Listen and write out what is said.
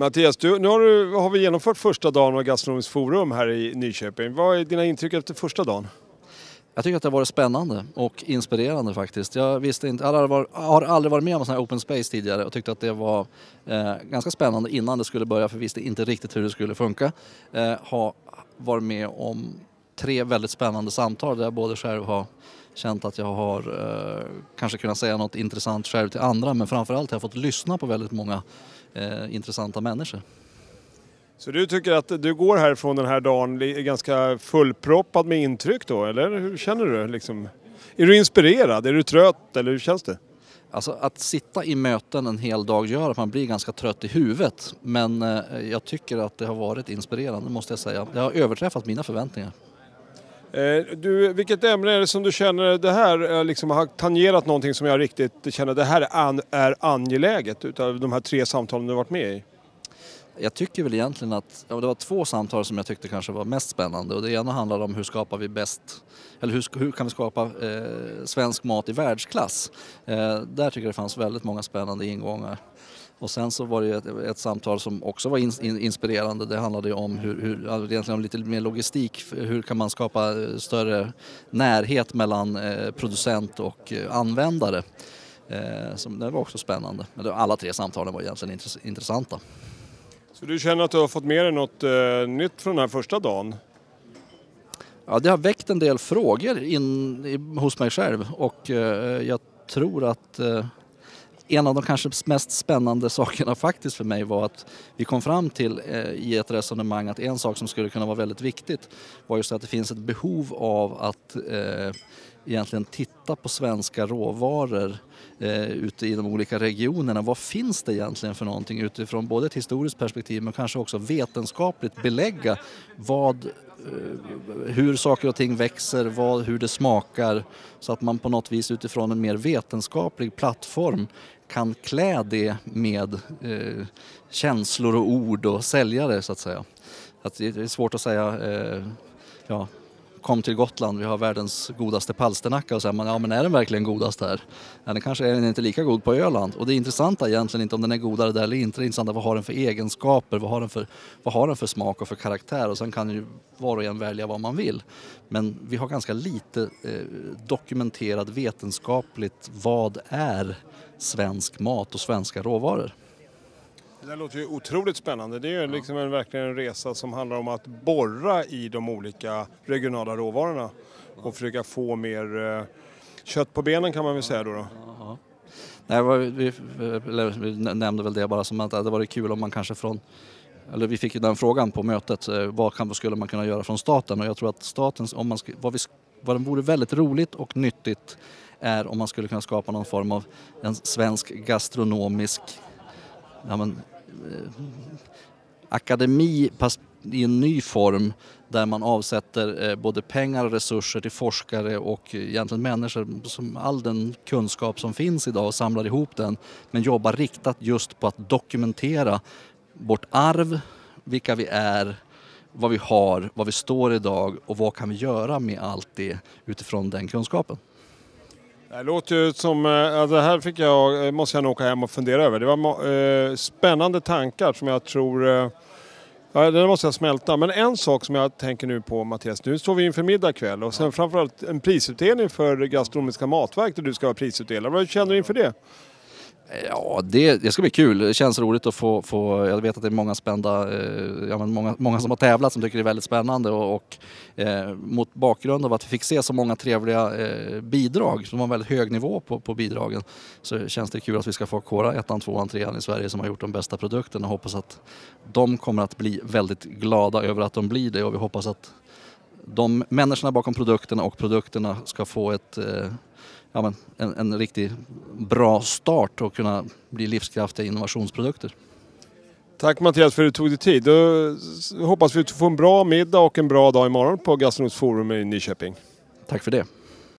Mattias, du, nu har, du, har vi genomfört första dagen av Gastronomiskt forum här i Nyköping. Vad är dina intryck efter första dagen? Jag tycker att det har varit spännande och inspirerande faktiskt. Jag visste inte, jag har aldrig varit med om sån här open space tidigare och tyckte att det var eh, ganska spännande innan det skulle börja för jag visste inte riktigt hur det skulle funka. Eh, har varit med om tre väldigt spännande samtal där jag både själv har känt att jag har eh, kanske kunnat säga något intressant själv till andra men framförallt har jag fått lyssna på väldigt många eh, intressanta människor. Så du tycker att du går härifrån den här dagen ganska fullproppad med intryck då, eller hur känner du? Liksom? Är du inspirerad? Är du trött, eller hur känns det? Alltså att sitta i möten en hel dag gör att man blir ganska trött i huvudet. Men eh, jag tycker att det har varit inspirerande måste jag säga. Det har överträffat mina förväntningar. Eh, du, vilket ämne är det som du känner det här eh, liksom har tangerat någonting som jag riktigt känner det här är angeläget utav de här tre samtalen du varit med i? jag tycker väl egentligen att ja, det var två samtal som jag tyckte kanske var mest spännande och det ena handlade om hur skapar vi bäst, eller hur, hur kan vi skapa eh, svensk mat i världsklass? Eh, där tycker jag det fanns väldigt många spännande ingångar. Och sen så var det ett, ett samtal som också var in, in, inspirerande. Det handlade om hur, hur, egentligen om lite mer logistik. Hur kan man skapa eh, större närhet mellan eh, producent och eh, användare? Eh, som, det var också spännande. Alla tre samtalen var egentligen intressanta. Så du känner att du har fått med dig något eh, nytt från den här första dagen? Ja, det har väckt en del frågor in, i, hos mig själv och eh, jag tror att eh, en av de kanske mest spännande sakerna faktiskt för mig var att vi kom fram till eh, i ett resonemang att en sak som skulle kunna vara väldigt viktigt var just att det finns ett behov av att eh, egentligen titta på svenska råvaror eh, ute i de olika regionerna. Vad finns det egentligen för någonting utifrån både ett historiskt perspektiv men kanske också vetenskapligt belägga vad, eh, hur saker och ting växer, vad, hur det smakar så att man på något vis utifrån en mer vetenskaplig plattform kan klä det med eh, känslor och ord och sälja det så att säga. Att det är svårt att säga eh, ja, kom till Gotland, vi har världens godaste palsternacka och säger man ja men är den verkligen godast här? Ja, den kanske är den inte lika god på Öland och det är intressanta egentligen inte om den är godare där eller inte, det intressanta vad har den för egenskaper, vad har den för, vad har den för smak och för karaktär och sen kan ju var och en välja vad man vill. Men vi har ganska lite eh, dokumenterat vetenskapligt vad är svensk mat och svenska råvaror? Det där låter ju otroligt spännande. Det är liksom en, verkligen en resa som handlar om att borra i de olika regionala råvarorna och försöka få mer eh, kött på benen kan man väl säga då. då. Nej, vi, vi, nämnde väl det bara som att äh, det hade varit kul om man kanske från eller vi fick ju den frågan på mötet, eh, vad kan, skulle man kunna göra från staten? Och jag tror att staten, om man, vad, vi, vad det vore väldigt roligt och nyttigt är om man skulle kunna skapa någon form av en svensk gastronomisk ja, men, eh, akademi i en ny form där man avsätter eh, både pengar och resurser till forskare och eh, egentligen människor som all den kunskap som finns idag och samlar ihop den men jobbar riktat just på att dokumentera vårt arv, vilka vi är, vad vi har, vad vi står idag och vad kan vi göra med allt det utifrån den kunskapen. Det låter ju som, det eh, alltså här fick jag, eh, måste jag nog åka hem och fundera över. Det var eh, spännande tankar som jag tror, det måste jag smälta. Men en sak som jag tänker nu på Mattias, nu står vi inför middag kväll och sen framförallt en prisutdelning för Gastronomiska Matverk där du ska vara prisutdelare. Vad känner du inför det? Ja, det, det ska bli kul. Det känns roligt att få, få jag vet att det är många spända, eh, ja, men många, många som har tävlat som tycker det är väldigt spännande och, och eh, mot bakgrund av att vi fick se så många trevliga eh, bidrag, som har en väldigt hög nivå på, på bidragen, så känns det kul att vi ska få kora ettan, tvåan, trean i Sverige som har gjort de bästa produkterna och hoppas att de kommer att bli väldigt glada över att de blir det och vi hoppas att de människorna bakom produkterna och produkterna ska få ett eh, ja, men, en, en riktigt bra start och kunna bli livskraftiga innovationsprodukter. Tack Mattias för att du tog dig tid. Då hoppas vi att du får en bra middag och en bra dag imorgon på Gastronoms Forum i Nyköping. Tack för det.